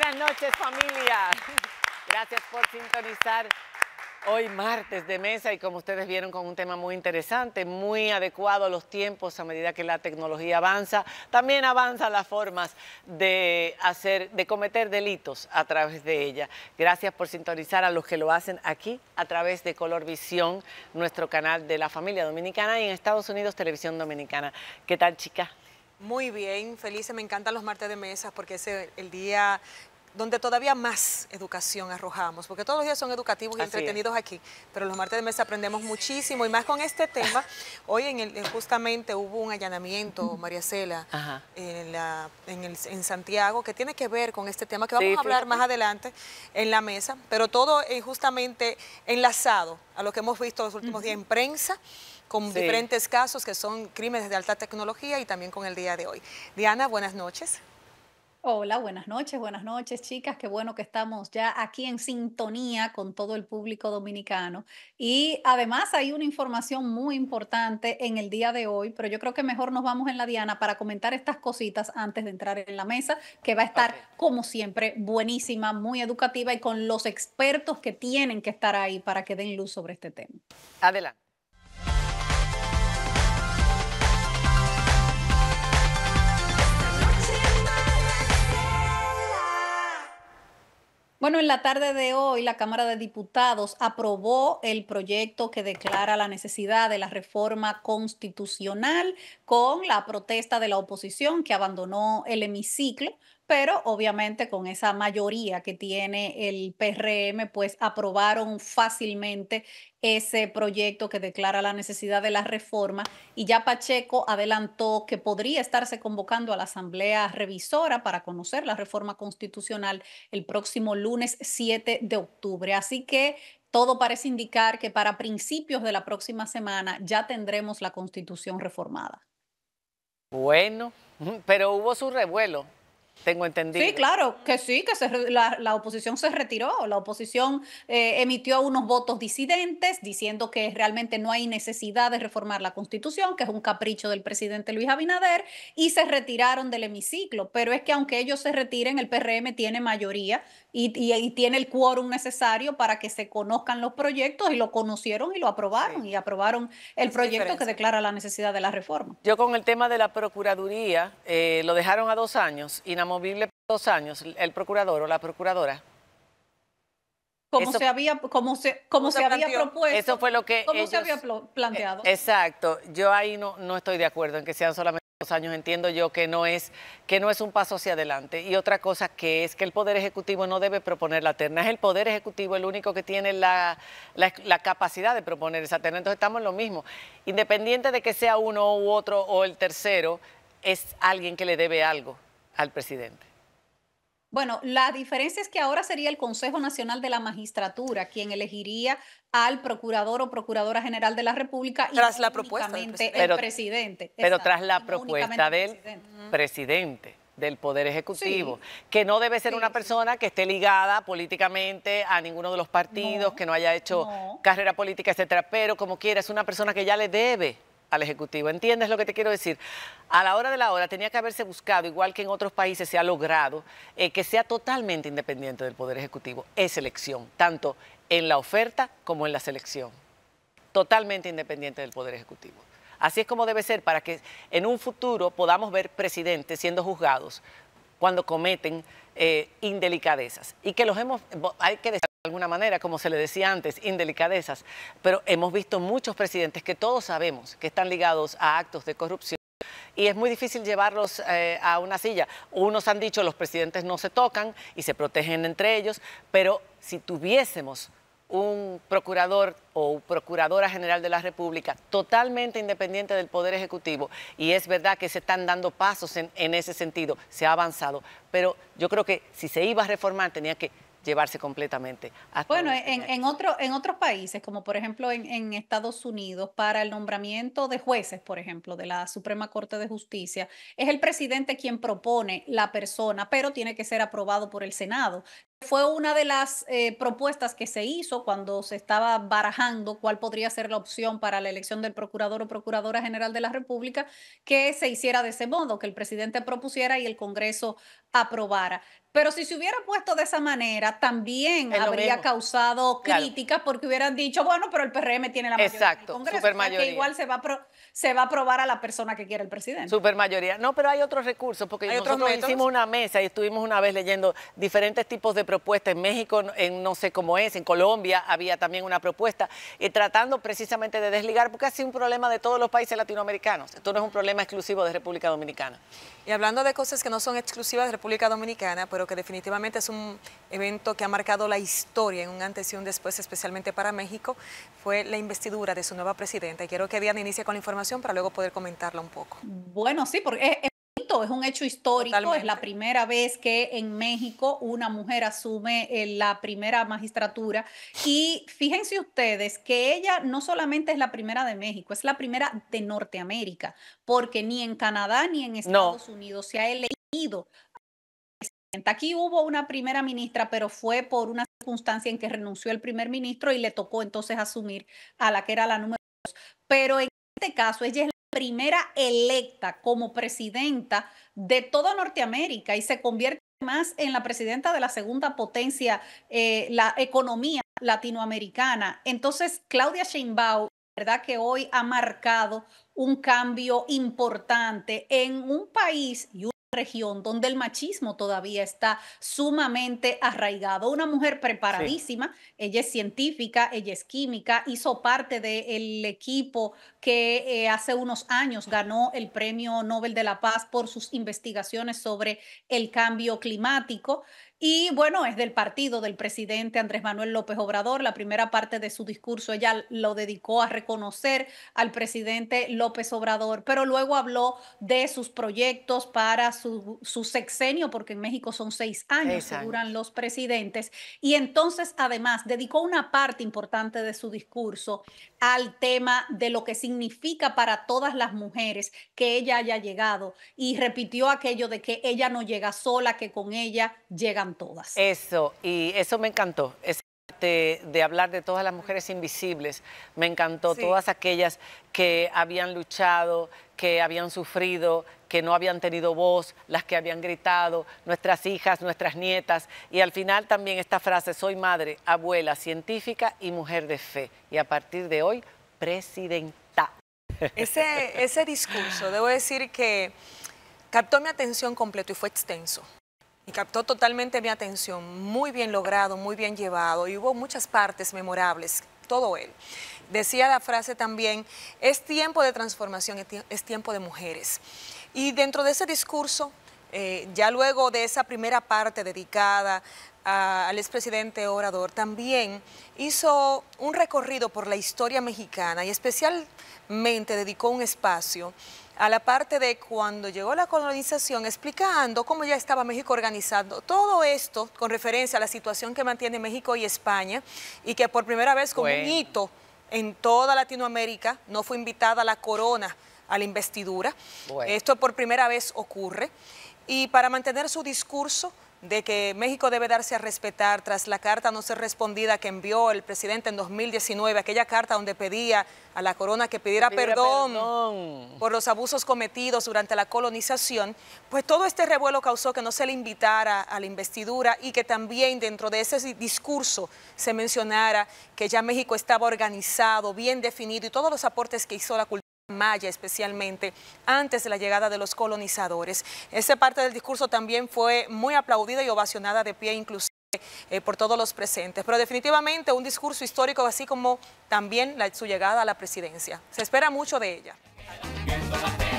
Buenas noches familia. Gracias por sintonizar hoy martes de mesa y como ustedes vieron con un tema muy interesante, muy adecuado a los tiempos a medida que la tecnología avanza, también avanzan las formas de hacer, de cometer delitos a través de ella. Gracias por sintonizar a los que lo hacen aquí a través de Color Visión, nuestro canal de la familia dominicana y en Estados Unidos Televisión Dominicana. ¿Qué tal chica? Muy bien, feliz, me encantan los martes de mesas porque es el día donde todavía más educación arrojamos, porque todos los días son educativos y entretenidos aquí, pero los martes de mes aprendemos muchísimo y más con este tema. Hoy en el, justamente hubo un allanamiento, María Cela, en, Santiago, que tiene que ver con este tema que vamos a hablar más adelante en la mesa, pero todo es justamente enlazado a lo que hemos visto los últimos días en prensa con diferentes casos que son crímenes de alta tecnología y también con el día de hoy. Diana, buenas noches. Hola, buenas noches, buenas noches chicas, qué bueno que estamos ya aquí en sintonía con todo el público dominicano. Y además hay una información muy importante en el día de hoy, pero yo creo que mejor nos vamos en la Diana para comentar estas cositas antes de entrar en la mesa, que va a estar como siempre buenísima, muy educativa y con los expertos que tienen que estar ahí para que den luz sobre este tema. Adelante. Bueno, en la tarde de hoy la Cámara de Diputados aprobó el proyecto que declara la necesidad de la reforma constitucional con la protesta de la oposición que abandonó el hemiciclo pero obviamente con esa mayoría que tiene el PRM, pues aprobaron fácilmente ese proyecto que declara la necesidad de la reforma y ya Pacheco adelantó que podría estarse convocando a la Asamblea Revisora para conocer la reforma constitucional el próximo lunes 7 de octubre. Así que todo parece indicar que para principios de la próxima semana ya tendremos la constitución reformada. Bueno, pero hubo su revuelo tengo entendido. Sí, claro, que sí, que la, oposición se retiró, la oposición eh, emitió unos votos disidentes diciendo que realmente no hay necesidad de reformar la constitución, que es un capricho del presidente Luis Abinader, y se retiraron del hemiciclo, pero es que aunque ellos se retiren, el PRM tiene mayoría y, y, tiene el quórum necesario para que se conozcan los proyectos y lo conocieron y lo aprobaron y aprobaron el proyecto que declara la necesidad de la reforma. Yo con el tema de la Procuraduría, eh, lo dejaron a dos años, inamovible dos años, el procurador o la procuradora. Como se había, como se, como se, había propuesto. Eso fue lo que. Como se había planteado. Eh, exacto. Yo ahí no, no estoy de acuerdo en que sean solamente años entiendo yo que no es que no es un paso hacia adelante y otra cosa que es que el poder ejecutivo no debe proponer la terna es el poder ejecutivo el único que tiene la, la, capacidad de proponer esa terna entonces estamos en lo mismo independiente de que sea uno u otro o el tercero es alguien que le debe algo al presidente bueno, la diferencia es que ahora sería el Consejo Nacional de la Magistratura quien elegiría al procurador o procuradora general de la República y la propuesta presidente. Pero, el presidente. Pero tras la propuesta del presidente. del Poder Ejecutivo, que no debe ser una persona que esté ligada políticamente a ninguno de los partidos, que no haya hecho carrera política, etcétera, pero como quiera, es una persona que ya le debe al Ejecutivo. ¿Entiendes lo que te quiero decir? A la hora de la hora tenía que haberse buscado, igual que en otros países se ha logrado, eh, que sea totalmente independiente del Poder Ejecutivo. Es elección, tanto en la oferta como en la selección. Totalmente independiente del Poder Ejecutivo. Así es como debe ser para que en un futuro podamos ver presidentes siendo juzgados cuando cometen eh, indelicadezas. Y que los hemos, hay que alguna manera, como se le decía antes, indelicadezas, pero hemos visto muchos presidentes que todos sabemos que están ligados a actos de corrupción y es muy difícil llevarlos eh, a una silla. Unos han dicho los presidentes no se tocan y se protegen entre ellos, pero si tuviésemos un procurador o procuradora general de la República totalmente independiente del Poder Ejecutivo y es verdad que se están dando pasos en ese sentido, se ha avanzado, pero yo creo que si se iba a reformar tenía que llevarse completamente. bueno, este en, en, otro, en otros países, como por ejemplo en, en, Estados Unidos, para el nombramiento de jueces, por ejemplo, de la Suprema Corte de Justicia, es el presidente quien propone la persona, pero tiene que ser aprobado por el Senado fue una de las eh, propuestas que se hizo cuando se estaba barajando cuál podría ser la opción para la elección del procurador o procuradora general de la República, que se hiciera de ese modo, que el presidente propusiera y el Congreso aprobara. Pero si se hubiera puesto de esa manera, también habría causado críticas porque hubieran dicho, bueno, pero el PRM tiene la mayoría. Exacto, en el Congreso, Que igual se va, a se va a aprobar a la persona que quiera el presidente. Supermayoría. No, pero hay otros recursos, porque nosotros hicimos una mesa y estuvimos una vez leyendo diferentes tipos de propuesta en México, en no sé cómo es, en Colombia había también una propuesta, eh, tratando precisamente de desligar, porque ha sido un problema de todos los países latinoamericanos. Esto no es un problema exclusivo de República Dominicana. Y hablando de cosas que no son exclusivas de República Dominicana, pero que definitivamente es un evento que ha marcado la historia en un antes y un después, especialmente para México, fue la investidura de su nueva presidenta. Y quiero que Diana inicie con la información para luego poder comentarla un poco. Bueno, sí, porque es un hecho histórico, es la primera vez que en México una mujer asume eh, la primera magistratura. Y fíjense ustedes que ella no solamente es la primera de México, es la primera de Norteamérica, porque ni en Canadá ni en Estados Unidos se ha elegido Aquí hubo una primera ministra, pero fue por una circunstancia en que renunció el primer ministro y le tocó entonces asumir a la que era la número dos. Pero en este caso, ella es primera electa como presidenta de toda Norteamérica y se convierte más en la presidenta de la segunda potencia, eh, la economía latinoamericana. Entonces, Claudia Sheinbaum, verdad que hoy ha marcado un cambio importante en un país y una región donde el machismo todavía está sumamente arraigado. Una mujer preparadísima, ella es científica, ella es química, hizo parte del de equipo que eh, hace unos años ganó el Premio Nobel de la Paz por sus investigaciones sobre el cambio climático. Y bueno, es del partido del presidente Andrés Manuel López Obrador. La primera parte de su discurso ella lo dedicó a reconocer al presidente López Obrador, pero luego habló de sus proyectos para su, su sexenio, porque en México son seis años que duran los presidentes. Y entonces, además, dedicó una parte importante de su discurso al tema de lo que significa para todas las mujeres que ella haya llegado y repitió aquello de que ella no llega sola, que con ella llegan todas. Eso, y eso me encantó. Es de, de, hablar de todas las mujeres invisibles. Me encantó todas aquellas que habían luchado, que habían sufrido, que no habían tenido voz, las que habían gritado, nuestras hijas, nuestras nietas. Y al final también esta frase, soy madre, abuela, científica y mujer de fe. Y a partir de hoy, presidenta. Ese, ese discurso, debo decir que captó mi atención completo y fue extenso. Y captó totalmente mi atención, muy bien logrado, muy bien llevado, y hubo muchas partes memorables, todo él decía la frase también, es tiempo de transformación, es tiempo de mujeres. Y dentro de ese discurso, eh, ya luego de esa primera parte dedicada al expresidente Orador, también hizo un recorrido por la historia mexicana y especialmente dedicó un espacio a la parte de cuando llegó la colonización, explicando cómo ya estaba México organizando todo esto con referencia a la situación que mantiene México y España y que por primera vez como un hito en toda Latinoamérica, no fue invitada la corona, a la investidura. Esto por primera vez ocurre. Y para mantener su discurso, de que México debe darse a respetar tras la carta no ser respondida que envió el presidente en 2019, aquella carta donde pedía a la corona que pidiera, perdón, perdón, por los abusos cometidos durante la colonización, pues todo este revuelo causó que no se le invitara a la investidura y que también dentro de ese discurso se mencionara que ya México estaba organizado, bien definido y todos los aportes que hizo la cultura. Maya especialmente, antes de la llegada de los colonizadores. Esa parte del discurso también fue muy aplaudida y ovacionada de pie inclusive eh, por todos los presentes, pero definitivamente un discurso histórico así como también su llegada a la presidencia. Se espera mucho de ella.